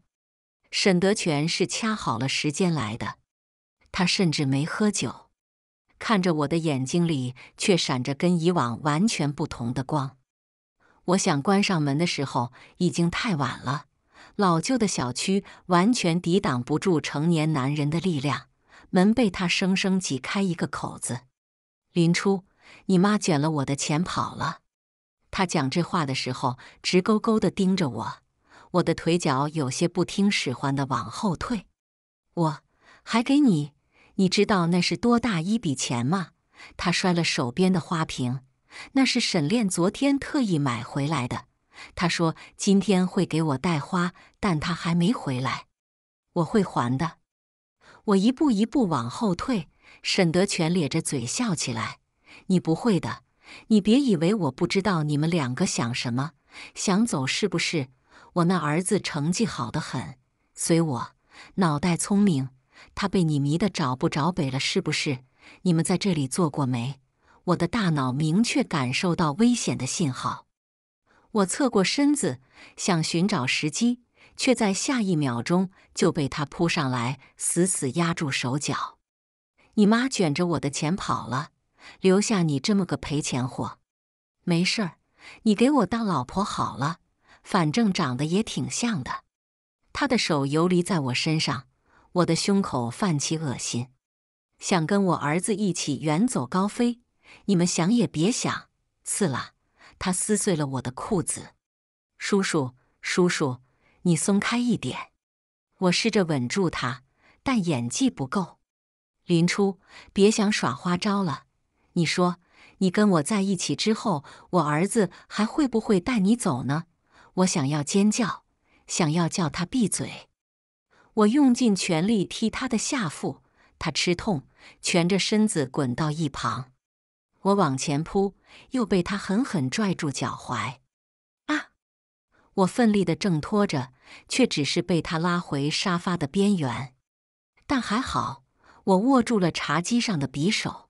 沈德全是掐好了时间来的，他甚至没喝酒。看着我的眼睛里却闪着跟以往完全不同的光。我想关上门的时候，已经太晚了。老旧的小区完全抵挡不住成年男人的力量，门被他生生挤开一个口子。林初，你妈卷了我的钱跑了。他讲这话的时候，直勾勾的盯着我。我的腿脚有些不听使唤的往后退。我，还给你。你知道那是多大一笔钱吗？他摔了手边的花瓶，那是沈炼昨天特意买回来的。他说今天会给我带花，但他还没回来。我会还的。我一步一步往后退，沈德全咧着嘴笑起来：“你不会的，你别以为我不知道你们两个想什么，想走是不是？我那儿子成绩好得很，随我，脑袋聪明。”他被你迷得找不着北了，是不是？你们在这里做过没？我的大脑明确感受到危险的信号，我侧过身子想寻找时机，却在下一秒钟就被他扑上来，死死压住手脚。你妈卷着我的钱跑了，留下你这么个赔钱货。没事儿，你给我当老婆好了，反正长得也挺像的。他的手游离在我身上。我的胸口泛起恶心，想跟我儿子一起远走高飞，你们想也别想！刺了他，撕碎了我的裤子！叔叔，叔叔，你松开一点！我试着稳住他，但演技不够。林初，别想耍花招了！你说，你跟我在一起之后，我儿子还会不会带你走呢？我想要尖叫，想要叫他闭嘴。我用尽全力踢他的下腹，他吃痛，蜷着身子滚到一旁。我往前扑，又被他狠狠拽住脚踝。啊！我奋力的挣脱着，却只是被他拉回沙发的边缘。但还好，我握住了茶几上的匕首。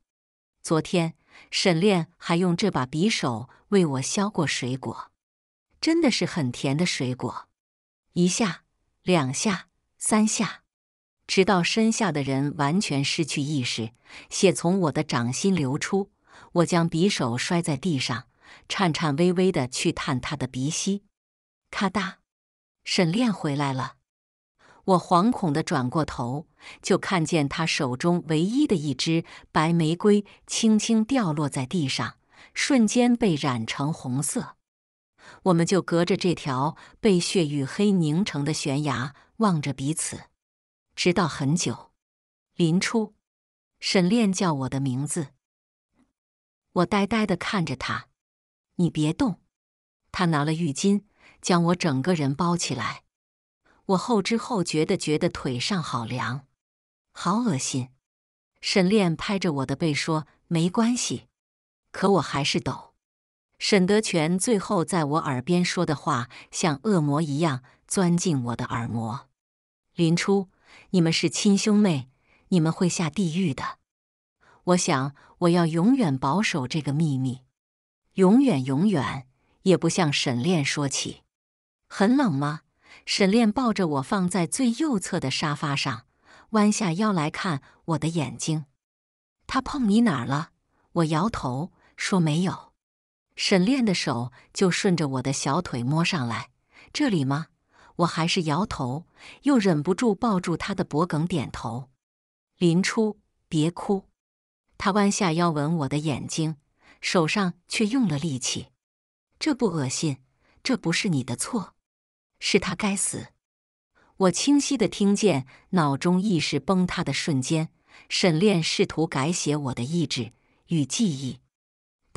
昨天沈炼还用这把匕首为我削过水果，真的是很甜的水果。一下，两下。三下，直到身下的人完全失去意识，血从我的掌心流出。我将匕首摔在地上，颤颤巍巍的去探他的鼻息。咔嗒，沈炼回来了。我惶恐地转过头，就看见他手中唯一的一只白玫瑰轻轻掉落在地上，瞬间被染成红色。我们就隔着这条被血与黑凝成的悬崖望着彼此，直到很久。临出，沈炼叫我的名字，我呆呆的看着他。你别动。他拿了浴巾，将我整个人包起来。我后知后觉的觉得腿上好凉，好恶心。沈炼拍着我的背说：“没关系。”可我还是抖。沈德全最后在我耳边说的话，像恶魔一样钻进我的耳膜。林初，你们是亲兄妹，你们会下地狱的。我想，我要永远保守这个秘密，永远永远也不向沈炼说起。很冷吗？沈炼抱着我放在最右侧的沙发上，弯下腰来看我的眼睛。他碰你哪儿了？我摇头说没有。沈炼的手就顺着我的小腿摸上来，这里吗？我还是摇头，又忍不住抱住他的脖颈，点头。林初，别哭。他弯下腰吻我的眼睛，手上却用了力气。这不恶心，这不是你的错，是他该死。我清晰的听见脑中意识崩塌的瞬间，沈炼试图改写我的意志与记忆。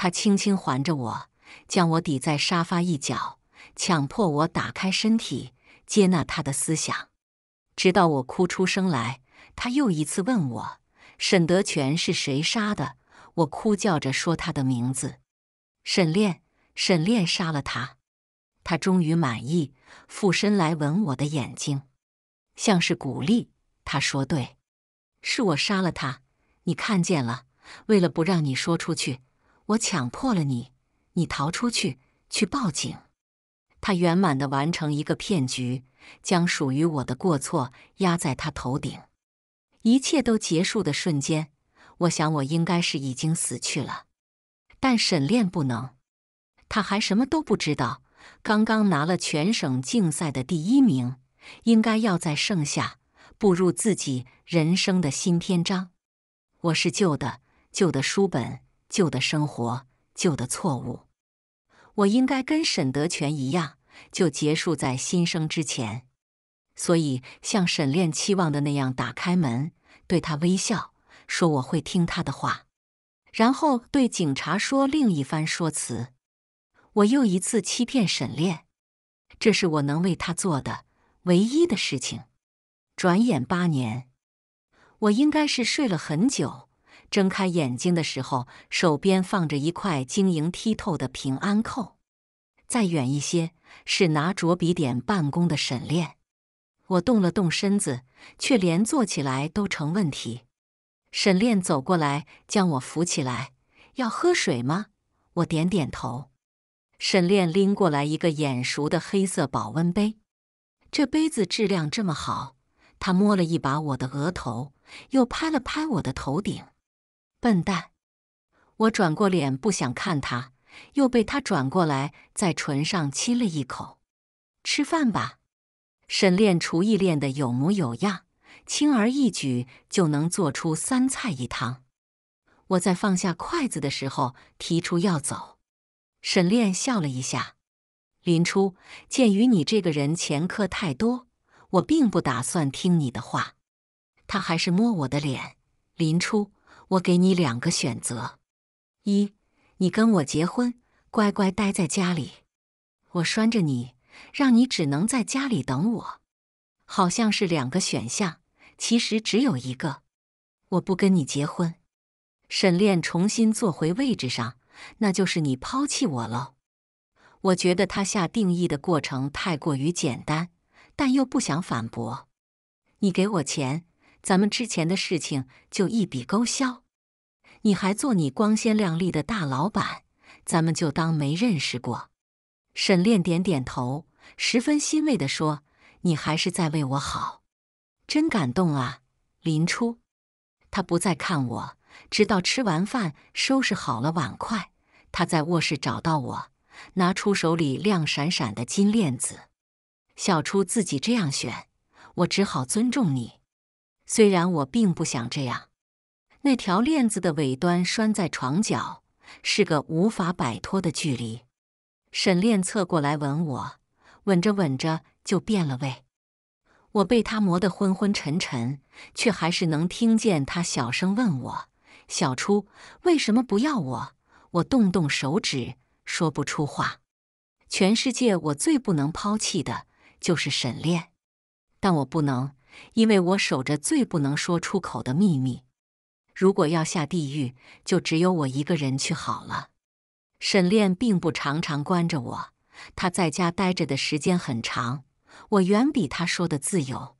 他轻轻环着我，将我抵在沙发一角，强迫我打开身体，接纳他的思想，直到我哭出声来。他又一次问我：“沈德全是谁杀的？”我哭叫着说：“他的名字，沈炼，沈炼杀了他。”他终于满意，俯身来吻我的眼睛，像是鼓励。他说：“对，是我杀了他，你看见了。为了不让你说出去。”我强迫了你，你逃出去，去报警。他圆满的完成一个骗局，将属于我的过错压在他头顶。一切都结束的瞬间，我想我应该是已经死去了。但沈炼不能，他还什么都不知道。刚刚拿了全省竞赛的第一名，应该要在盛夏步入自己人生的新篇章。我是旧的，旧的书本。旧的生活，旧的错误，我应该跟沈德全一样，就结束在新生之前。所以，像沈炼期望的那样，打开门，对他微笑，说我会听他的话，然后对警察说另一番说辞。我又一次欺骗沈炼，这是我能为他做的唯一的事情。转眼八年，我应该是睡了很久。睁开眼睛的时候，手边放着一块晶莹剔透的平安扣。再远一些是拿着笔点办公的沈炼。我动了动身子，却连坐起来都成问题。沈炼走过来将我扶起来，要喝水吗？我点点头。沈炼拎过来一个眼熟的黑色保温杯。这杯子质量这么好。他摸了一把我的额头，又拍了拍我的头顶。笨蛋，我转过脸不想看他，又被他转过来在唇上亲了一口。吃饭吧。沈炼厨艺练得有模有样，轻而易举就能做出三菜一汤。我在放下筷子的时候提出要走，沈炼笑了一下。林初，鉴于你这个人前科太多，我并不打算听你的话。他还是摸我的脸。林初。我给你两个选择：一，你跟我结婚，乖乖待在家里，我拴着你，让你只能在家里等我；好像是两个选项，其实只有一个。我不跟你结婚。沈炼重新坐回位置上，那就是你抛弃我了。我觉得他下定义的过程太过于简单，但又不想反驳。你给我钱。咱们之前的事情就一笔勾销，你还做你光鲜亮丽的大老板，咱们就当没认识过。沈炼点点头，十分欣慰地说：“你还是在为我好，真感动啊，林初。”他不再看我，直到吃完饭，收拾好了碗筷，他在卧室找到我，拿出手里亮闪闪的金链子，小初自己这样选，我只好尊重你。虽然我并不想这样，那条链子的尾端拴在床角，是个无法摆脱的距离。沈炼侧过来吻我，吻着吻着就变了味。我被他磨得昏昏沉沉，却还是能听见他小声问我：“小初，为什么不要我？”我动动手指，说不出话。全世界我最不能抛弃的就是沈炼，但我不能。因为我守着最不能说出口的秘密，如果要下地狱，就只有我一个人去好了。沈炼并不常常关着我，他在家待着的时间很长，我远比他说的自由，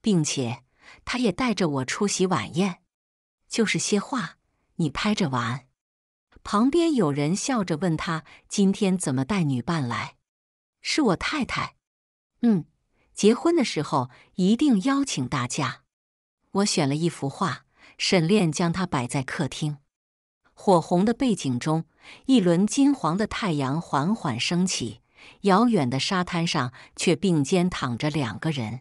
并且他也带着我出席晚宴，就是些话，你拍着玩。旁边有人笑着问他：“今天怎么带女伴来？”“是我太太。”“嗯。”结婚的时候一定邀请大家。我选了一幅画，沈炼将它摆在客厅。火红的背景中，一轮金黄的太阳缓缓升起，遥远的沙滩上却并肩躺着两个人。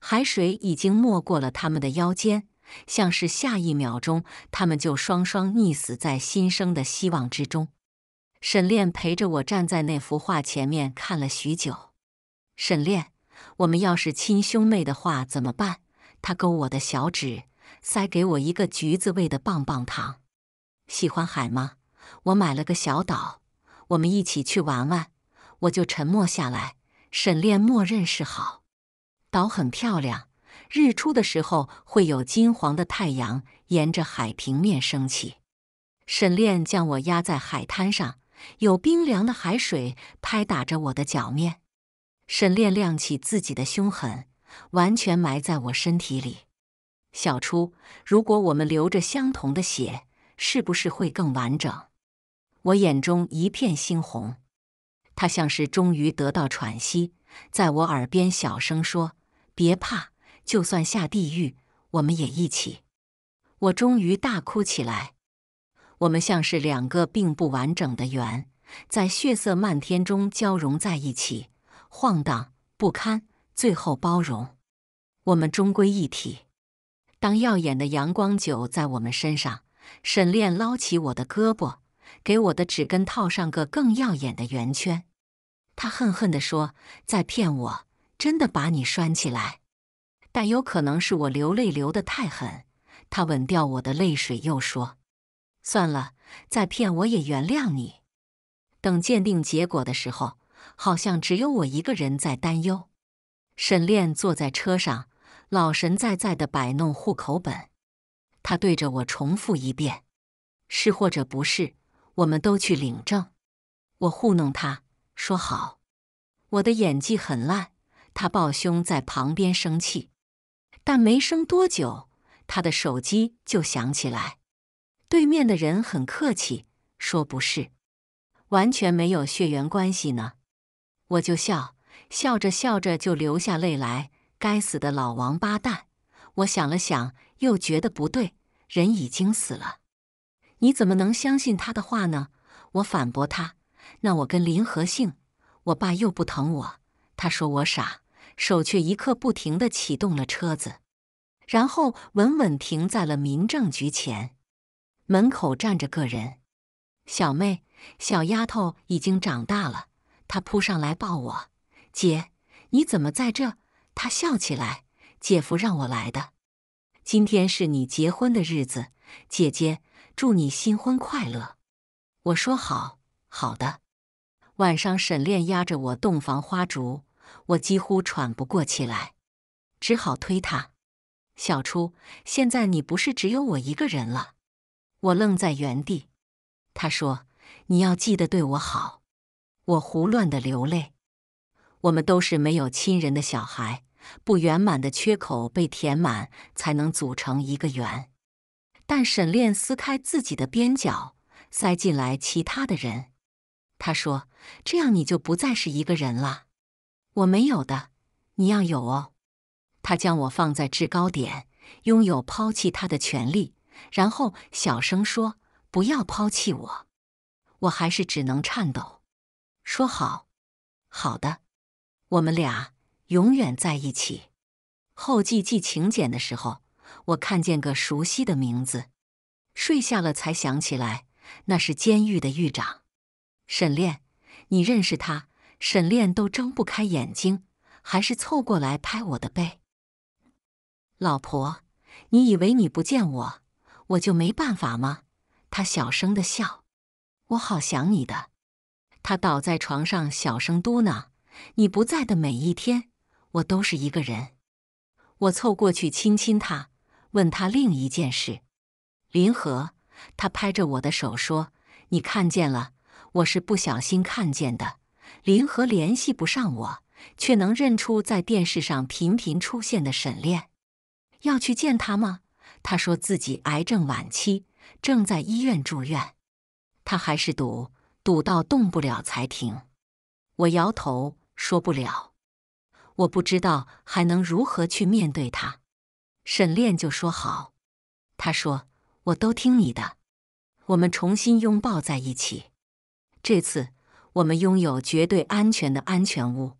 海水已经没过了他们的腰间，像是下一秒钟他们就双双溺死在新生的希望之中。沈炼陪着我站在那幅画前面看了许久。沈炼。我们要是亲兄妹的话怎么办？他勾我的小指，塞给我一个橘子味的棒棒糖。喜欢海吗？我买了个小岛，我们一起去玩玩。我就沉默下来。沈炼默认是好。岛很漂亮，日出的时候会有金黄的太阳沿着海平面升起。沈炼将我压在海滩上，有冰凉的海水拍打着我的脚面。沈炼亮起自己的凶狠，完全埋在我身体里。小初，如果我们流着相同的血，是不是会更完整？我眼中一片猩红。他像是终于得到喘息，在我耳边小声说：“别怕，就算下地狱，我们也一起。”我终于大哭起来。我们像是两个并不完整的圆，在血色漫天中交融在一起。晃荡不堪，最后包容，我们终归一体。当耀眼的阳光酒在我们身上，沈炼捞起我的胳膊，给我的指根套上个更耀眼的圆圈。他恨恨地说：“在骗我，真的把你拴起来。”但有可能是我流泪流得太狠。他吻掉我的泪水，又说：“算了，再骗我也原谅你。”等鉴定结果的时候。好像只有我一个人在担忧。沈炼坐在车上，老神在在地摆弄户口本。他对着我重复一遍：“是或者不是？”我们都去领证。我糊弄他说：“好。”我的演技很烂。他抱胸在旁边生气，但没生多久，他的手机就响起来。对面的人很客气，说：“不是，完全没有血缘关系呢。”我就笑，笑着笑着就流下泪来。该死的老王八蛋！我想了想，又觉得不对，人已经死了，你怎么能相信他的话呢？我反驳他。那我跟林和性，我爸又不疼我，他说我傻，手却一刻不停的启动了车子，然后稳稳停在了民政局前。门口站着个人，小妹，小丫头已经长大了。他扑上来抱我，姐，你怎么在这？他笑起来，姐夫让我来的。今天是你结婚的日子，姐姐，祝你新婚快乐。我说好好的。晚上，沈炼压着我洞房花烛，我几乎喘不过气来，只好推他。小初，现在你不是只有我一个人了。我愣在原地。他说：“你要记得对我好。”我胡乱的流泪。我们都是没有亲人的小孩，不圆满的缺口被填满，才能组成一个圆。但沈炼撕开自己的边角，塞进来其他的人。他说：“这样你就不再是一个人了。”我没有的，你要有哦。他将我放在制高点，拥有抛弃他的权利，然后小声说：“不要抛弃我。”我还是只能颤抖。说好，好的，我们俩永远在一起。后记寄请柬的时候，我看见个熟悉的名字，睡下了才想起来，那是监狱的狱长沈炼。你认识他？沈炼都睁不开眼睛，还是凑过来拍我的背。老婆，你以为你不见我，我就没办法吗？他小声的笑，我好想你的。他倒在床上，小声嘟囔：“你不在的每一天，我都是一个人。”我凑过去亲亲他，问他另一件事。林和他拍着我的手说：“你看见了，我是不小心看见的。”林和联系不上我，却能认出在电视上频频出现的沈炼。要去见他吗？他说自己癌症晚期，正在医院住院。他还是赌。堵到动不了才停。我摇头说不了，我不知道还能如何去面对他。沈炼就说好，他说我都听你的。我们重新拥抱在一起，这次我们拥有绝对安全的安全屋。